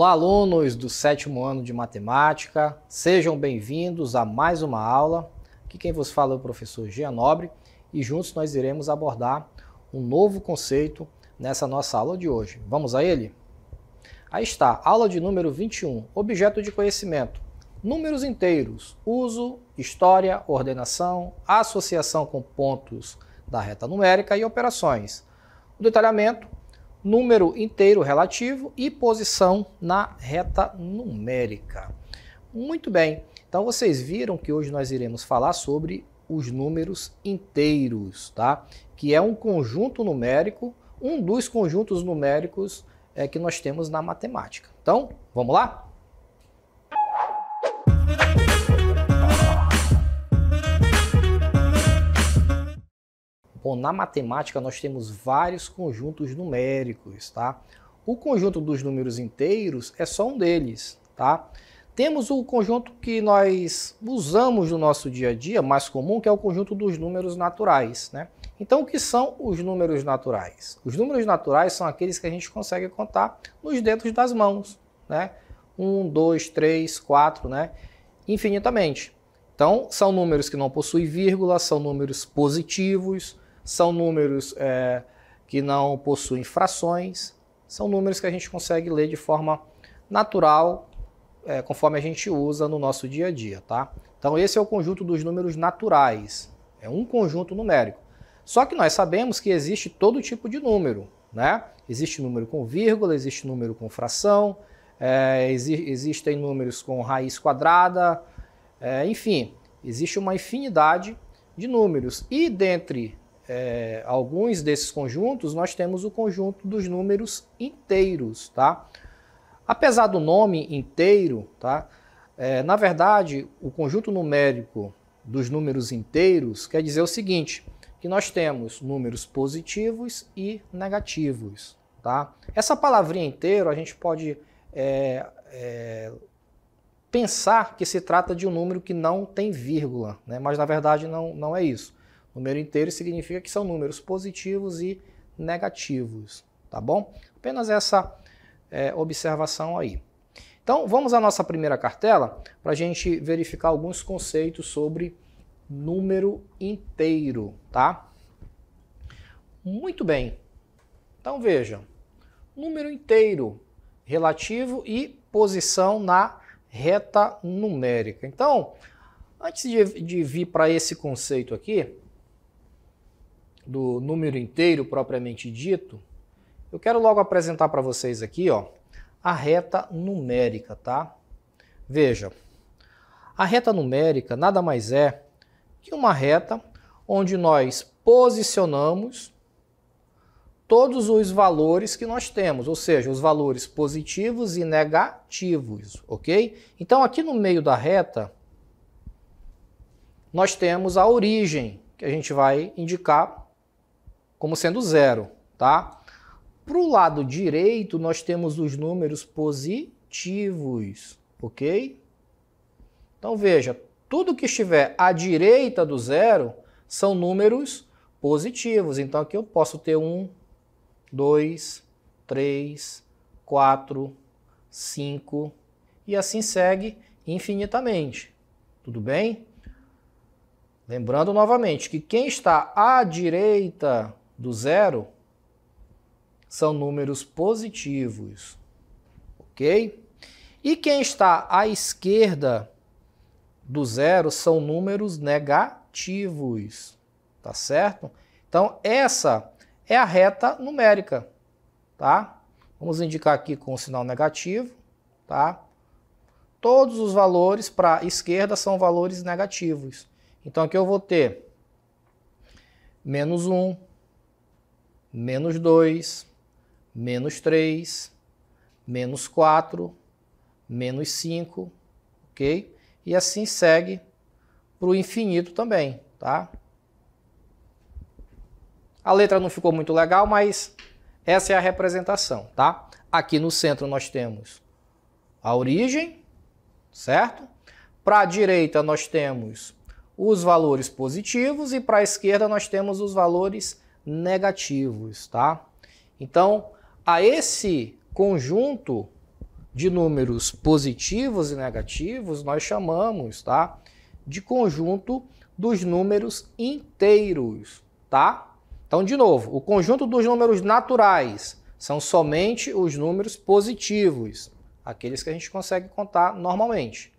Olá, alunos do sétimo ano de matemática, sejam bem-vindos a mais uma aula. Aqui quem vos fala é o professor Gia Nobre e juntos nós iremos abordar um novo conceito nessa nossa aula de hoje. Vamos a ele? Aí está, aula de número 21, objeto de conhecimento. Números inteiros, uso, história, ordenação, associação com pontos da reta numérica e operações. O detalhamento número inteiro relativo e posição na reta numérica. Muito bem, então vocês viram que hoje nós iremos falar sobre os números inteiros, tá? que é um conjunto numérico, um dos conjuntos numéricos é, que nós temos na matemática. Então, vamos lá? Bom, na matemática nós temos vários conjuntos numéricos, tá? O conjunto dos números inteiros é só um deles, tá? Temos o conjunto que nós usamos no nosso dia a dia, mais comum, que é o conjunto dos números naturais, né? Então, o que são os números naturais? Os números naturais são aqueles que a gente consegue contar nos dedos das mãos, né? 1, 2, 3, 4, né? Infinitamente. Então, são números que não possuem vírgula, são números positivos, são números é, que não possuem frações, são números que a gente consegue ler de forma natural, é, conforme a gente usa no nosso dia a dia, tá? Então esse é o conjunto dos números naturais, é um conjunto numérico. Só que nós sabemos que existe todo tipo de número, né? Existe número com vírgula, existe número com fração, é, exi existem números com raiz quadrada, é, enfim, existe uma infinidade de números. E dentre é, alguns desses conjuntos, nós temos o conjunto dos números inteiros, tá? Apesar do nome inteiro, tá? É, na verdade, o conjunto numérico dos números inteiros quer dizer o seguinte, que nós temos números positivos e negativos, tá? Essa palavrinha inteiro a gente pode é, é, pensar que se trata de um número que não tem vírgula, né? mas na verdade não, não é isso. Número inteiro significa que são números positivos e negativos, tá bom? Apenas essa é, observação aí. Então, vamos à nossa primeira cartela para a gente verificar alguns conceitos sobre número inteiro, tá? Muito bem. Então, vejam. Número inteiro relativo e posição na reta numérica. Então, antes de, de vir para esse conceito aqui, do número inteiro propriamente dito, eu quero logo apresentar para vocês aqui ó, a reta numérica, tá? Veja, a reta numérica nada mais é que uma reta onde nós posicionamos todos os valores que nós temos, ou seja, os valores positivos e negativos, ok? Então aqui no meio da reta, nós temos a origem, que a gente vai indicar como sendo zero, tá? Para o lado direito, nós temos os números positivos, ok? Então veja, tudo que estiver à direita do zero são números positivos. Então aqui eu posso ter 1, 2, 3, 4, 5 e assim segue infinitamente. Tudo bem? Lembrando novamente que quem está à direita do zero são números positivos, ok? E quem está à esquerda do zero são números negativos, tá certo? Então, essa é a reta numérica, tá? Vamos indicar aqui com o sinal negativo, tá? Todos os valores para a esquerda são valores negativos. Então, aqui eu vou ter menos 1, menos 2, menos 3, menos 4, menos 5, ok? E assim segue para o infinito também, tá? A letra não ficou muito legal, mas essa é a representação, tá? Aqui no centro nós temos a origem, certo? Para a direita nós temos os valores positivos e para a esquerda nós temos os valores negativos negativos, tá? Então, a esse conjunto de números positivos e negativos nós chamamos, tá, de conjunto dos números inteiros, tá? Então, de novo, o conjunto dos números naturais são somente os números positivos, aqueles que a gente consegue contar normalmente.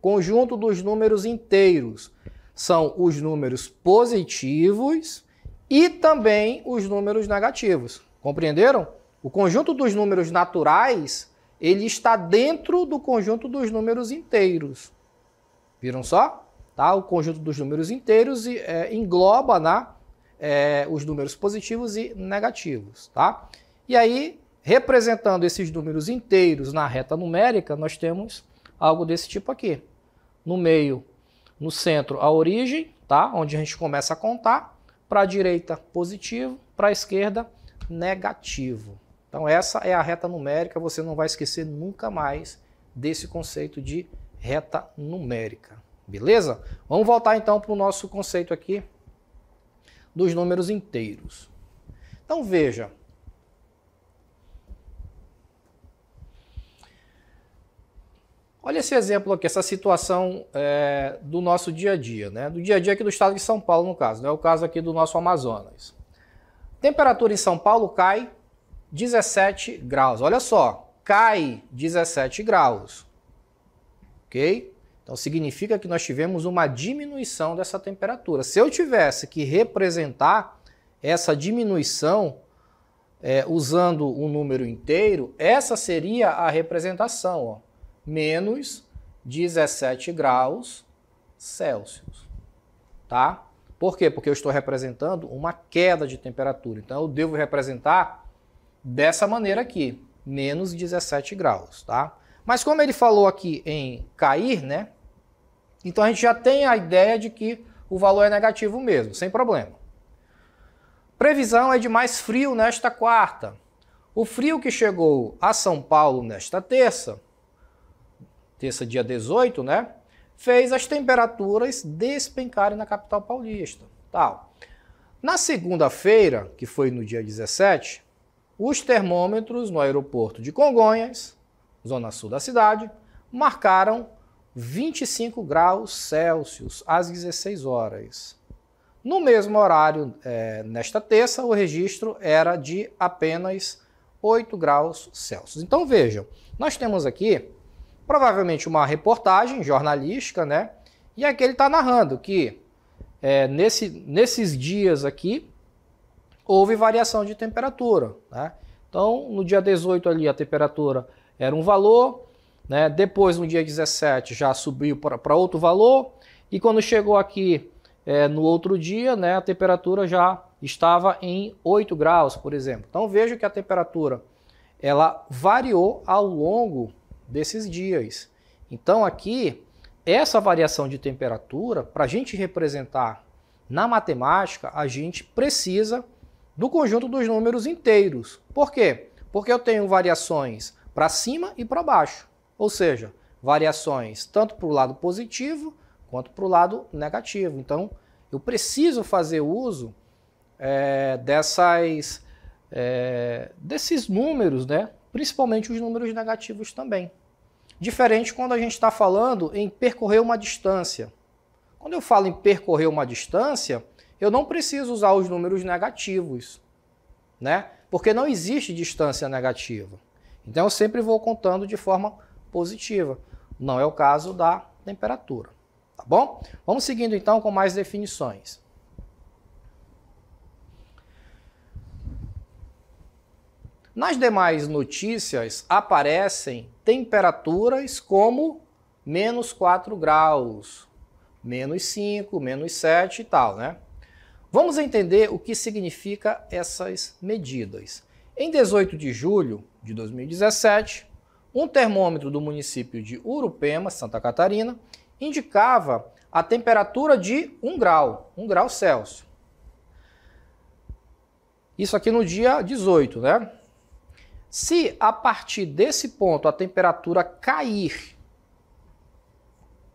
Conjunto dos números inteiros são os números positivos e também os números negativos. Compreenderam? O conjunto dos números naturais, ele está dentro do conjunto dos números inteiros. Viram só? Tá? O conjunto dos números inteiros é, engloba né, é, os números positivos e negativos. Tá? E aí, representando esses números inteiros na reta numérica, nós temos algo desse tipo aqui. No meio, no centro, a origem, tá? onde a gente começa a contar para a direita, positivo. Para a esquerda, negativo. Então, essa é a reta numérica. Você não vai esquecer nunca mais desse conceito de reta numérica. Beleza? Vamos voltar então para o nosso conceito aqui dos números inteiros. Então, veja. Olha esse exemplo aqui, essa situação é, do nosso dia a dia, né? Do dia a dia aqui do estado de São Paulo, no caso, não né? é o caso aqui do nosso Amazonas. Temperatura em São Paulo cai 17 graus. Olha só, cai 17 graus. Ok? Então significa que nós tivemos uma diminuição dessa temperatura. Se eu tivesse que representar essa diminuição é, usando um número inteiro, essa seria a representação. Ó menos 17 graus Celsius, tá? Por quê? Porque eu estou representando uma queda de temperatura. Então eu devo representar dessa maneira aqui, menos 17 graus, tá? Mas como ele falou aqui em cair, né? Então a gente já tem a ideia de que o valor é negativo mesmo, sem problema. Previsão é de mais frio nesta quarta. O frio que chegou a São Paulo nesta terça terça, dia 18, né? Fez as temperaturas despencarem na capital paulista. Tal. Na segunda-feira, que foi no dia 17, os termômetros no aeroporto de Congonhas, zona sul da cidade, marcaram 25 graus Celsius às 16 horas. No mesmo horário, é, nesta terça, o registro era de apenas 8 graus Celsius. Então vejam, nós temos aqui provavelmente uma reportagem jornalística, né? E aqui ele está narrando que é, nesse, nesses dias aqui houve variação de temperatura. Né? Então, no dia 18 ali a temperatura era um valor, né? depois no dia 17 já subiu para outro valor, e quando chegou aqui é, no outro dia, né, a temperatura já estava em 8 graus, por exemplo. Então veja que a temperatura ela variou ao longo desses dias. Então aqui, essa variação de temperatura, para a gente representar na matemática, a gente precisa do conjunto dos números inteiros. Por quê? Porque eu tenho variações para cima e para baixo, ou seja, variações tanto para o lado positivo quanto para o lado negativo. Então, eu preciso fazer uso é, dessas, é, desses números, né? principalmente os números negativos também. Diferente quando a gente está falando em percorrer uma distância. Quando eu falo em percorrer uma distância, eu não preciso usar os números negativos, né? Porque não existe distância negativa. Então eu sempre vou contando de forma positiva. Não é o caso da temperatura, tá bom? Vamos seguindo então com mais definições. Nas demais notícias aparecem temperaturas como menos 4 graus, menos 5, menos 7 e tal, né? Vamos entender o que significa essas medidas. Em 18 de julho de 2017, um termômetro do município de Urupema, Santa Catarina, indicava a temperatura de 1 grau, 1 grau Celsius. Isso aqui no dia 18, né? Se a partir desse ponto a temperatura cair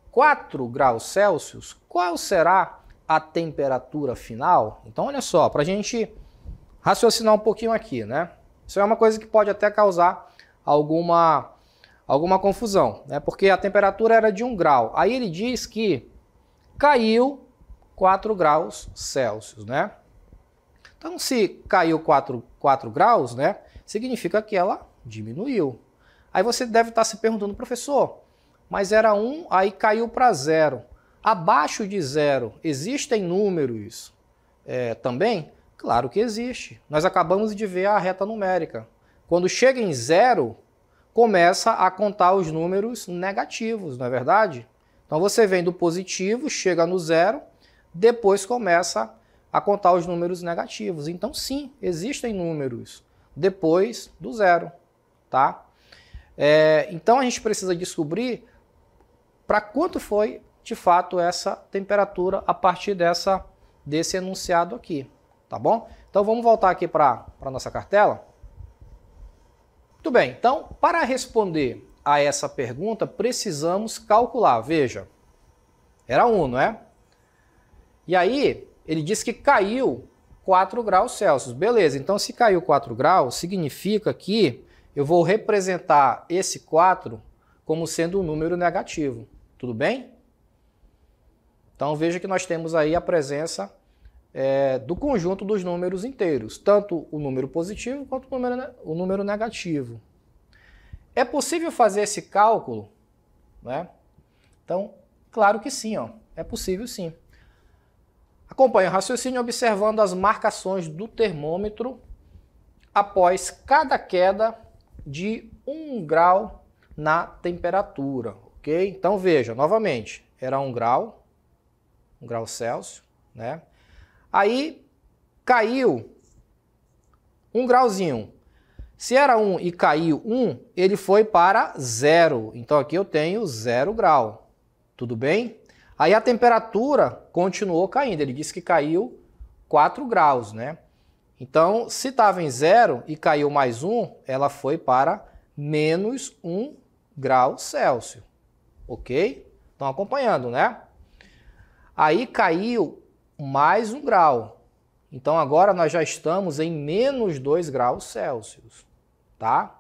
4 graus Celsius, qual será a temperatura final? Então, olha só, para a gente raciocinar um pouquinho aqui, né? Isso é uma coisa que pode até causar alguma, alguma confusão, né? Porque a temperatura era de 1 grau. Aí ele diz que caiu 4 graus Celsius, né? Então, se caiu 4, 4 graus, né? significa que ela diminuiu. Aí você deve estar se perguntando, professor, mas era 1, um, aí caiu para zero. Abaixo de zero, existem números é, também? Claro que existe. Nós acabamos de ver a reta numérica. Quando chega em zero, começa a contar os números negativos, não é verdade? Então você vem do positivo, chega no zero, depois começa a contar os números negativos. Então, sim, existem números depois do zero, tá? É, então a gente precisa descobrir para quanto foi de fato essa temperatura a partir dessa desse enunciado aqui, tá bom? Então vamos voltar aqui para a nossa cartela. Muito bem, então para responder a essa pergunta precisamos calcular, veja, era 1, um, não é? E aí ele diz que caiu 4 graus Celsius. Beleza, então se caiu 4 graus, significa que eu vou representar esse 4 como sendo um número negativo. Tudo bem? Então veja que nós temos aí a presença é, do conjunto dos números inteiros, tanto o número positivo quanto o número, o número negativo. É possível fazer esse cálculo? Né? Então, claro que sim, ó. é possível sim. Acompanhe o raciocínio observando as marcações do termômetro após cada queda de 1 grau na temperatura, ok? Então veja, novamente, era 1 grau, 1 grau Celsius, né? Aí caiu 1 grauzinho. Se era 1 e caiu 1, ele foi para 0. Então aqui eu tenho 0 grau, tudo bem? tudo bem? Aí a temperatura continuou caindo. Ele disse que caiu 4 graus, né? Então, se estava em zero e caiu mais um, ela foi para menos 1 grau Celsius. Ok? Estão acompanhando, né? Aí caiu mais um grau. Então agora nós já estamos em menos 2 graus Celsius. Tá?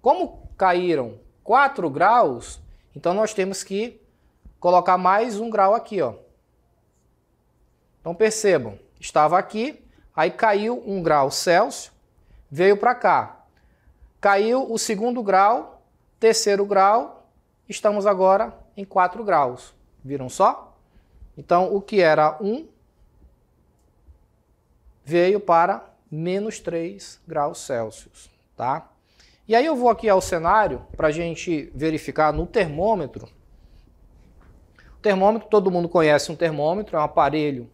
Como caíram 4 graus, então nós temos que colocar mais um grau aqui, ó. Então percebam, estava aqui, aí caiu um grau Celsius, veio para cá. Caiu o segundo grau, terceiro grau, estamos agora em 4 graus. Viram só? Então o que era 1 um, veio para menos 3 graus Celsius, tá? E aí eu vou aqui ao cenário para a gente verificar no termômetro Termômetro, todo mundo conhece um termômetro, é um aparelho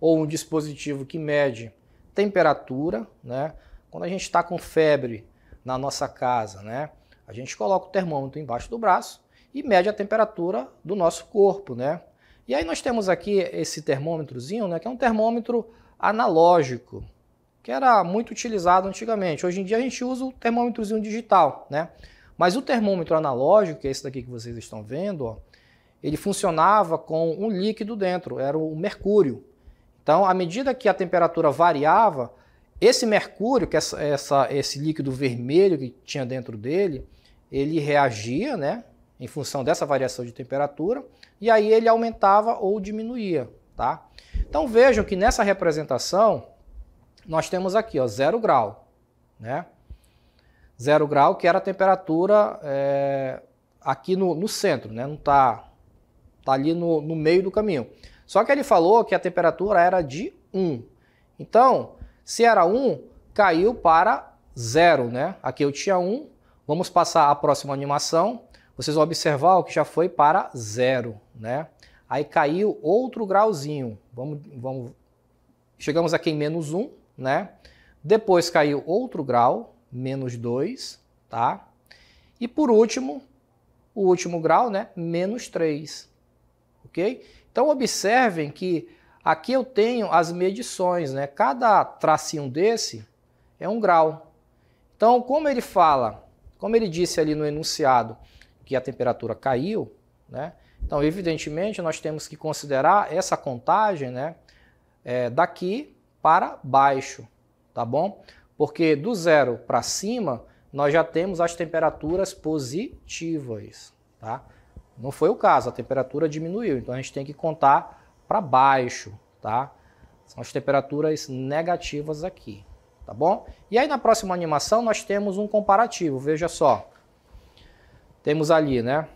ou um dispositivo que mede temperatura, né? Quando a gente está com febre na nossa casa, né? A gente coloca o termômetro embaixo do braço e mede a temperatura do nosso corpo, né? E aí nós temos aqui esse termômetrozinho, né? Que é um termômetro analógico, que era muito utilizado antigamente. Hoje em dia a gente usa o termômetrozinho digital, né? Mas o termômetro analógico, que é esse daqui que vocês estão vendo, ó, ele funcionava com um líquido dentro, era o mercúrio. Então, à medida que a temperatura variava, esse mercúrio, que essa, essa, esse líquido vermelho que tinha dentro dele, ele reagia, né, em função dessa variação de temperatura, e aí ele aumentava ou diminuía, tá? Então vejam que nessa representação nós temos aqui, ó, zero grau, né? Zero grau que era a temperatura é, aqui no, no centro, né? Não está Está ali no, no meio do caminho. Só que ele falou que a temperatura era de 1. Então, se era 1, caiu para 0, né? Aqui eu tinha 1. Vamos passar a próxima animação. Vocês vão observar que já foi para 0, né? Aí caiu outro grauzinho. Vamos, vamos... Chegamos aqui em menos 1, né? Depois caiu outro grau, menos 2, tá? E por último, o último grau, né? Menos 3 ok? Então observem que aqui eu tenho as medições, né? Cada tracinho desse é um grau. Então, como ele fala, como ele disse ali no enunciado que a temperatura caiu, né? Então, evidentemente, nós temos que considerar essa contagem, né? É, daqui para baixo, tá bom? Porque do zero para cima, nós já temos as temperaturas positivas, tá? Não foi o caso, a temperatura diminuiu, então a gente tem que contar para baixo, tá? São as temperaturas negativas aqui, tá bom? E aí na próxima animação nós temos um comparativo, veja só. Temos ali, né,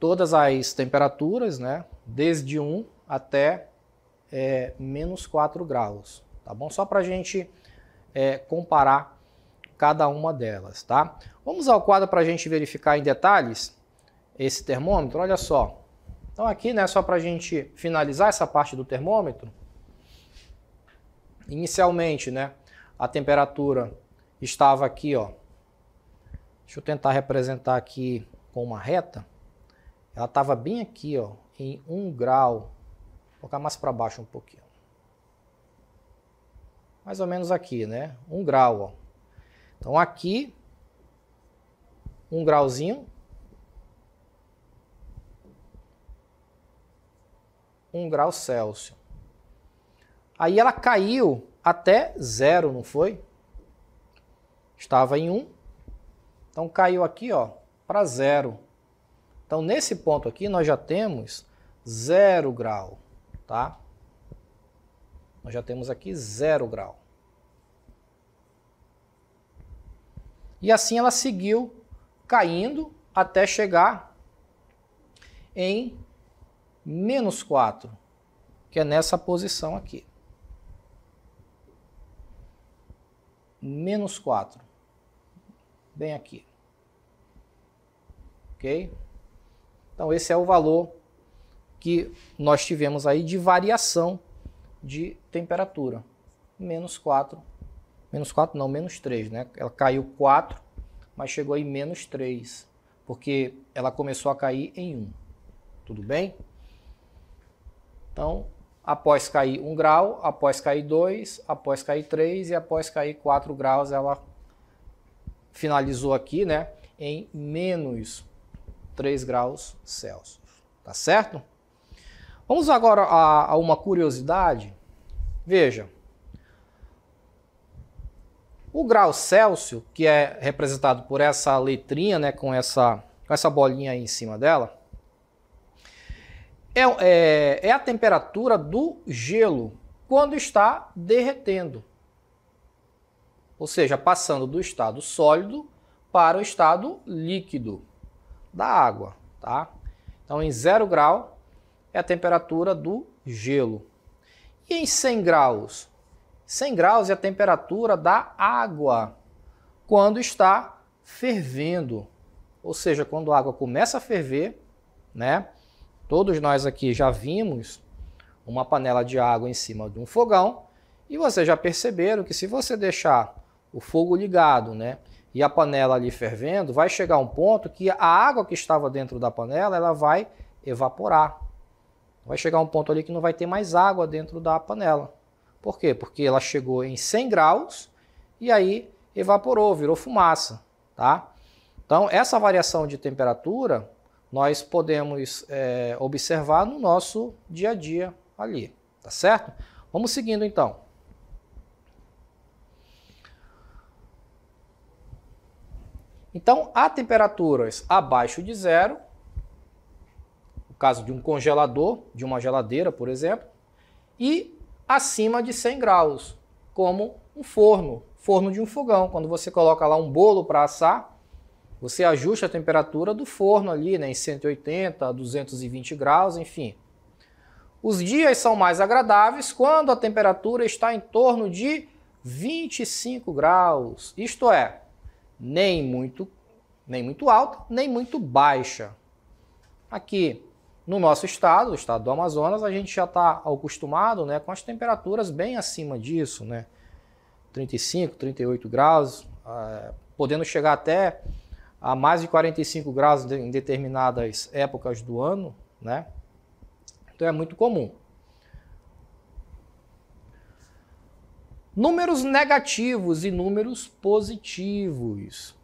todas as temperaturas, né, desde 1 até é, menos 4 graus, tá bom? Só para a gente é, comparar cada uma delas, tá? Vamos ao quadro para a gente verificar em detalhes esse termômetro, olha só. Então aqui, né, só para a gente finalizar essa parte do termômetro, inicialmente, né, a temperatura estava aqui, ó. Deixa eu tentar representar aqui com uma reta. Ela estava bem aqui, ó, em 1 um grau. Vou colocar mais para baixo um pouquinho. Mais ou menos aqui, né? 1 um grau, ó. Então aqui, um grauzinho, 1 grau Celsius. Aí ela caiu até zero, não foi? Estava em 1, então caiu aqui ó, para zero. Então nesse ponto aqui nós já temos zero grau, tá? Nós já temos aqui zero grau. E assim ela seguiu caindo até chegar em menos 4, que é nessa posição aqui. Menos 4, bem aqui. Ok? Então esse é o valor que nós tivemos aí de variação de temperatura. Menos 4, menos 4 não, menos 3, né? Ela caiu 4, mas chegou aí menos 3, porque ela começou a cair em 1. Tudo bem? Então, após cair 1 um grau, após cair 2, após cair 3 e após cair 4 graus, ela finalizou aqui né, em menos 3 graus Celsius. Tá certo? Vamos agora a, a uma curiosidade. Veja, o grau Celsius, que é representado por essa letrinha, né, com essa, com essa bolinha aí em cima dela, é, é, é a temperatura do gelo quando está derretendo. Ou seja, passando do estado sólido para o estado líquido da água, tá? Então, em 0 grau é a temperatura do gelo. E em 100 graus? 100 graus é a temperatura da água quando está fervendo. Ou seja, quando a água começa a ferver, né? Todos nós aqui já vimos uma panela de água em cima de um fogão e vocês já perceberam que se você deixar o fogo ligado, né, e a panela ali fervendo, vai chegar um ponto que a água que estava dentro da panela, ela vai evaporar. Vai chegar um ponto ali que não vai ter mais água dentro da panela. Por quê? Porque ela chegou em 100 graus e aí evaporou, virou fumaça, tá? Então, essa variação de temperatura nós podemos é, observar no nosso dia a dia ali, tá certo? Vamos seguindo então. Então, há temperaturas abaixo de zero, no caso de um congelador, de uma geladeira, por exemplo, e acima de 100 graus, como um forno, forno de um fogão. Quando você coloca lá um bolo para assar, você ajusta a temperatura do forno ali né, em 180 a 220 graus, enfim. Os dias são mais agradáveis quando a temperatura está em torno de 25 graus, isto é, nem muito, nem muito alta, nem muito baixa. Aqui no nosso estado, o estado do Amazonas, a gente já está acostumado né, com as temperaturas bem acima disso, né? 35, 38 graus, eh, podendo chegar até a mais de 45 graus em determinadas épocas do ano, né? Então é muito comum. Números negativos e números positivos.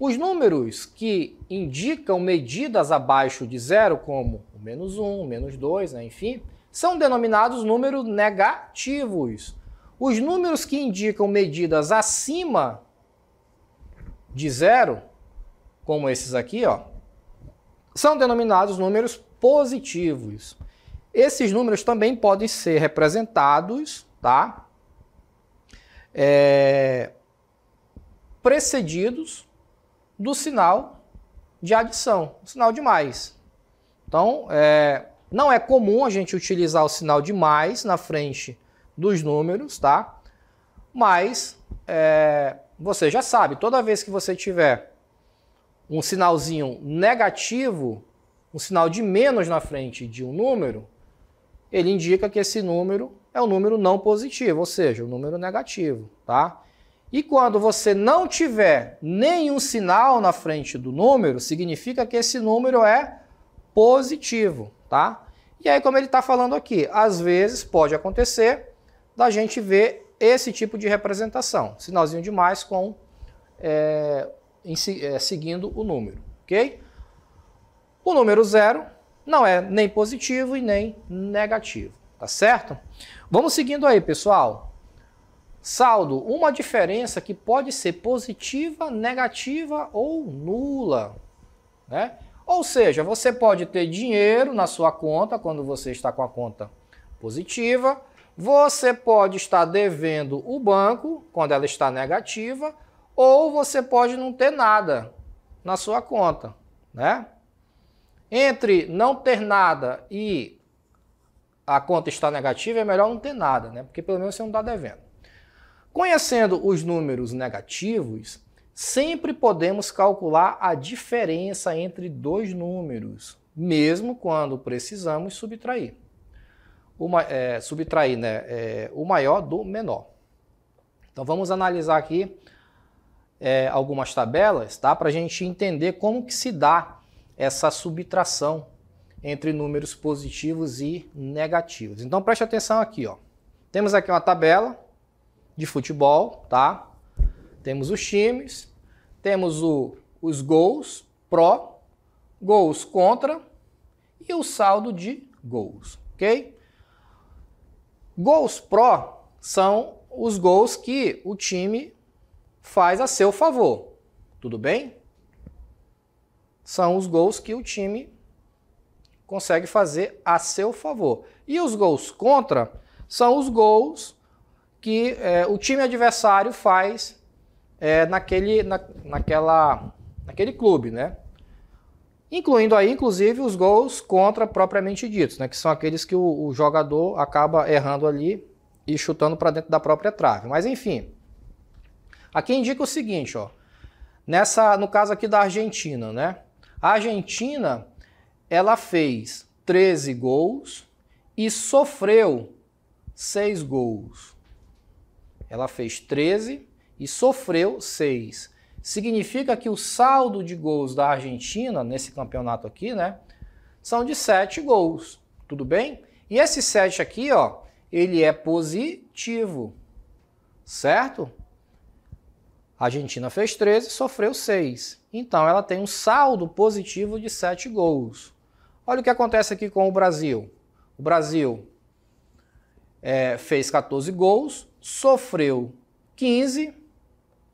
Os números que indicam medidas abaixo de zero, como o menos 1, menos 2, né? enfim, são denominados números negativos. Os números que indicam medidas acima de zero como esses aqui, ó, são denominados números positivos. Esses números também podem ser representados, tá? É... precedidos do sinal de adição, sinal de mais. Então, é... não é comum a gente utilizar o sinal de mais na frente dos números, tá? Mas é... você já sabe, toda vez que você tiver um sinalzinho negativo, um sinal de menos na frente de um número, ele indica que esse número é um número não positivo, ou seja, um número negativo, tá? E quando você não tiver nenhum sinal na frente do número, significa que esse número é positivo, tá? E aí, como ele está falando aqui, às vezes pode acontecer da gente ver esse tipo de representação, sinalzinho de mais com é, em, é, seguindo o número, ok? O número zero não é nem positivo e nem negativo, tá certo? Vamos seguindo aí, pessoal. Saldo, uma diferença que pode ser positiva, negativa ou nula, né? Ou seja, você pode ter dinheiro na sua conta quando você está com a conta positiva, você pode estar devendo o banco quando ela está negativa, ou você pode não ter nada na sua conta, né? Entre não ter nada e a conta estar negativa, é melhor não ter nada, né? Porque pelo menos você não está devendo. Conhecendo os números negativos, sempre podemos calcular a diferença entre dois números, mesmo quando precisamos subtrair. Uma, é, subtrair né, é, o maior do menor. Então vamos analisar aqui é, algumas tabelas, tá? Para a gente entender como que se dá essa subtração entre números positivos e negativos. Então preste atenção aqui, ó. Temos aqui uma tabela de futebol, tá? Temos os times, temos o, os gols pró, gols contra e o saldo de gols, ok? Gols pró são os gols que o time faz a seu favor. Tudo bem? São os gols que o time consegue fazer a seu favor. E os gols contra são os gols que é, o time adversário faz é, naquele, na, naquela, naquele clube, né? Incluindo aí, inclusive, os gols contra propriamente ditos, né? Que são aqueles que o, o jogador acaba errando ali e chutando para dentro da própria trave. Mas enfim, Aqui indica o seguinte, ó. Nessa, no caso aqui da Argentina, né? A Argentina, ela fez 13 gols e sofreu 6 gols. Ela fez 13 e sofreu 6. Significa que o saldo de gols da Argentina nesse campeonato aqui, né, são de 7 gols. Tudo bem? E esse 7 aqui, ó, ele é positivo. Certo? A Argentina fez 13, sofreu 6. Então ela tem um saldo positivo de 7 gols. Olha o que acontece aqui com o Brasil. O Brasil é, fez 14 gols, sofreu 15,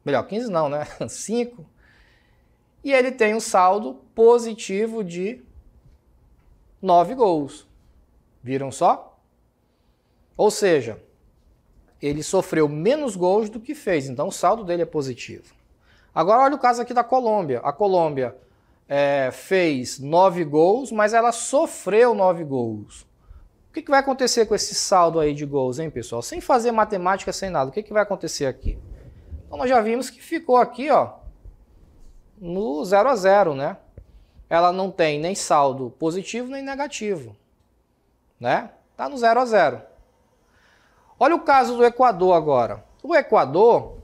melhor, 15 não, né? 5. E ele tem um saldo positivo de 9 gols. Viram só? Ou seja, ele sofreu menos gols do que fez, então o saldo dele é positivo. Agora olha o caso aqui da Colômbia. A Colômbia é, fez nove gols, mas ela sofreu nove gols. O que, que, vai acontecer com esse saldo aí de gols, hein, pessoal? Sem fazer matemática, sem nada, o que, que vai acontecer aqui? Então nós já vimos que ficou aqui, ó, no 0 a 0, né? Ela não tem nem saldo positivo nem negativo, né? Tá no 0 a 0. Olha o caso do Equador agora. O Equador,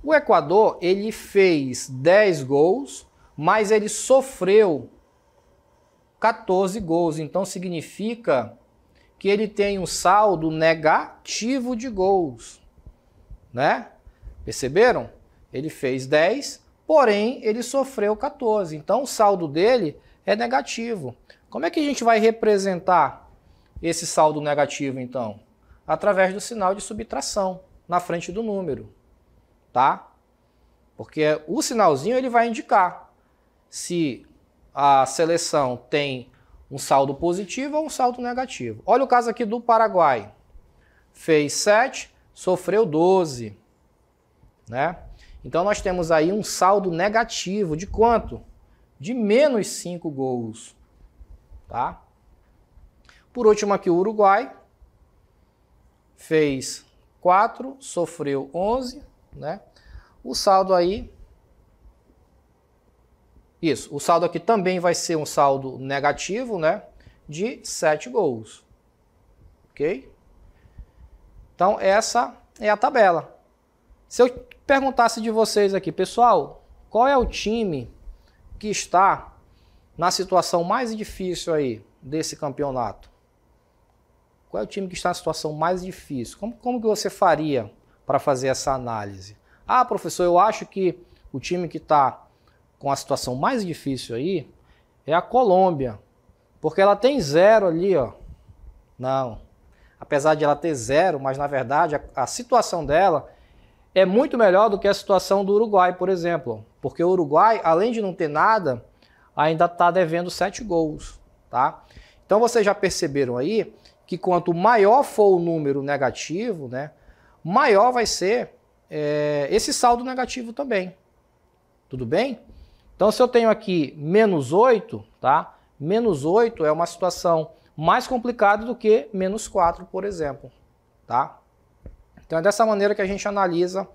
o Equador, ele fez 10 gols, mas ele sofreu 14 gols. Então significa que ele tem um saldo negativo de gols, né? Perceberam? Ele fez 10, porém ele sofreu 14. Então o saldo dele é negativo. Como é que a gente vai representar esse saldo negativo, então? Através do sinal de subtração na frente do número, tá? Porque o sinalzinho ele vai indicar se a seleção tem um saldo positivo ou um saldo negativo. Olha o caso aqui do Paraguai. Fez 7, sofreu 12, né? Então nós temos aí um saldo negativo de quanto? De menos 5 gols, tá? Por último aqui o Uruguai fez 4, sofreu 11, né? O saldo aí Isso, o saldo aqui também vai ser um saldo negativo, né, de 7 gols. OK? Então essa é a tabela. Se eu perguntasse de vocês aqui, pessoal, qual é o time que está na situação mais difícil aí desse campeonato? Qual é o time que está na situação mais difícil? Como, como que você faria para fazer essa análise? Ah, professor, eu acho que o time que está com a situação mais difícil aí é a Colômbia, porque ela tem zero ali, ó. Não. Apesar de ela ter zero, mas na verdade a, a situação dela é muito melhor do que a situação do Uruguai, por exemplo. Porque o Uruguai, além de não ter nada, ainda está devendo sete gols, tá? Então vocês já perceberam aí que quanto maior for o número negativo, né, maior vai ser é, esse saldo negativo também. Tudo bem? Então, se eu tenho aqui menos 8, tá? Menos 8 é uma situação mais complicada do que menos 4, por exemplo, tá? Então, é dessa maneira que a gente analisa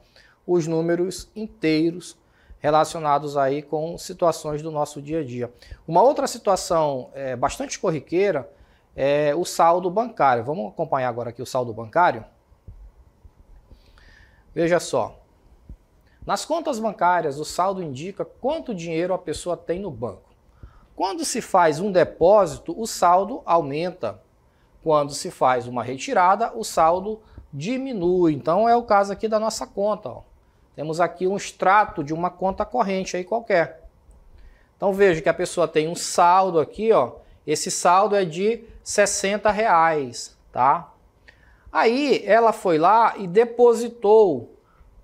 os números inteiros relacionados aí com situações do nosso dia a dia. Uma outra situação é, bastante corriqueira é, o saldo bancário. Vamos acompanhar agora aqui o saldo bancário? Veja só. Nas contas bancárias, o saldo indica quanto dinheiro a pessoa tem no banco. Quando se faz um depósito, o saldo aumenta. Quando se faz uma retirada, o saldo diminui. Então é o caso aqui da nossa conta. Ó. Temos aqui um extrato de uma conta corrente aí qualquer. Então veja que a pessoa tem um saldo aqui, ó. Esse saldo é de 60 reais, tá? Aí ela foi lá e depositou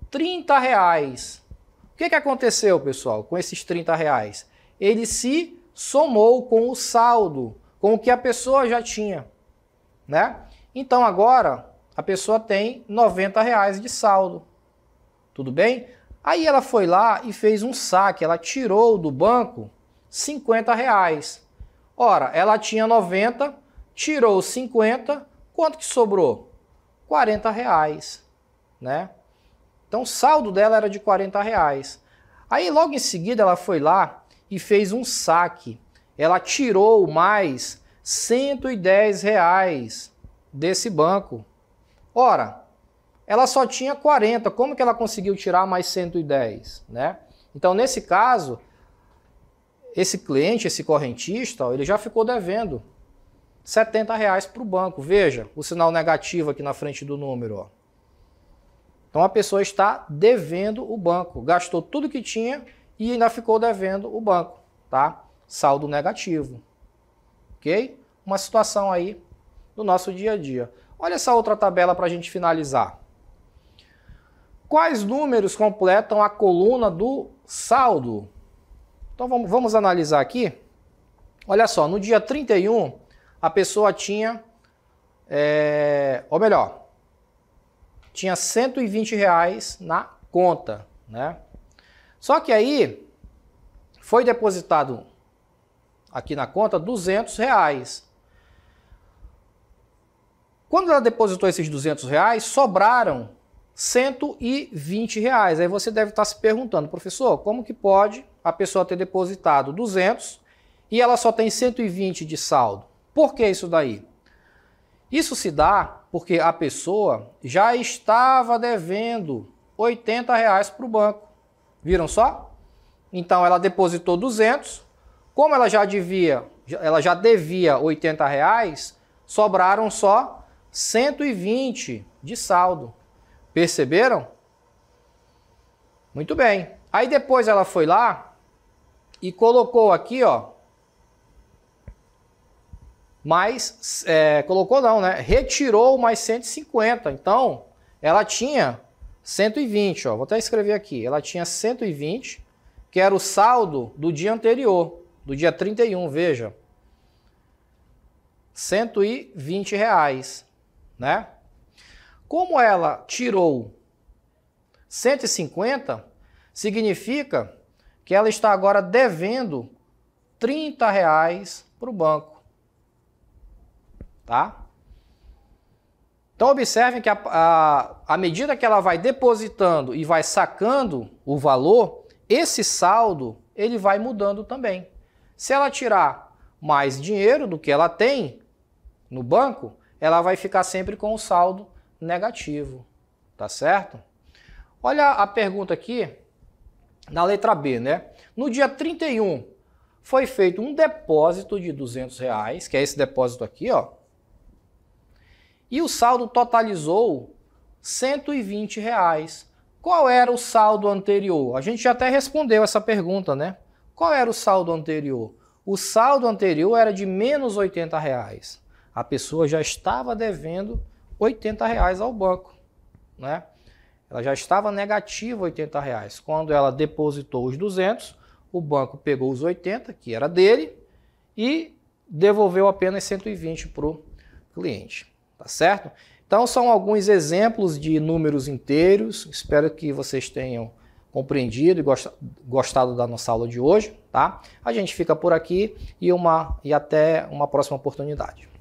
30 reais. O que, que aconteceu, pessoal, com esses 30 reais? Ele se somou com o saldo, com o que a pessoa já tinha, né? Então agora a pessoa tem 90 reais de saldo, tudo bem? Aí ela foi lá e fez um saque, ela tirou do banco 50 reais. Ora, ela tinha 90, tirou 50, quanto que sobrou? 40 reais, né? Então o saldo dela era de 40 reais. Aí logo em seguida ela foi lá e fez um saque. Ela tirou mais 110 reais desse banco. Ora, ela só tinha 40, como que ela conseguiu tirar mais 110, né? Então nesse caso, esse cliente, esse correntista, ele já ficou devendo 70 reais para o banco. Veja o sinal negativo aqui na frente do número. Ó. Então a pessoa está devendo o banco, gastou tudo que tinha e ainda ficou devendo o banco, tá? Saldo negativo, ok? Uma situação aí do nosso dia a dia. Olha essa outra tabela para a gente finalizar. Quais números completam a coluna do saldo? Então vamos, vamos analisar aqui. Olha só, no dia 31, a pessoa tinha, é, ou melhor, tinha 120 reais na conta, né? Só que aí foi depositado aqui na conta 200 reais. Quando ela depositou esses 200 reais, sobraram 120 reais. Aí você deve estar se perguntando, professor, como que pode a pessoa ter depositado 200 e ela só tem 120 de saldo? Por que isso daí? Isso se dá porque a pessoa já estava devendo 80 reais para o banco. Viram só? Então ela depositou 200. Como ela já devia, ela já devia 80 reais, sobraram só 120 de saldo. Perceberam? Muito bem. Aí depois ela foi lá e colocou aqui, ó, mais. É, colocou não, né? Retirou mais 150. Então, ela tinha 120, ó. Vou até escrever aqui. Ela tinha 120, que era o saldo do dia anterior, do dia 31, veja. 120 reais, né? Como ela tirou 150, significa que ela está agora devendo 30 reais para o banco tá? Então observem que a, a, à medida que ela vai depositando e vai sacando o valor, esse saldo ele vai mudando também. Se ela tirar mais dinheiro do que ela tem no banco, ela vai ficar sempre com o saldo negativo, tá certo? Olha a pergunta aqui na letra B, né? No dia 31 foi feito um depósito de 200 reais, que é esse depósito aqui, ó, e o saldo totalizou R$ 120. Reais. Qual era o saldo anterior? A gente já até respondeu essa pergunta, né? Qual era o saldo anterior? O saldo anterior era de menos R$ 80. Reais. A pessoa já estava devendo R$ 80 reais ao banco, né? Ela já estava negativa R$ 80. Reais. Quando ela depositou os 200, o banco pegou os 80, que era dele, e devolveu apenas 120 para o cliente tá certo? Então são alguns exemplos de números inteiros. Espero que vocês tenham compreendido e gostado da nossa aula de hoje, tá? A gente fica por aqui e uma e até uma próxima oportunidade.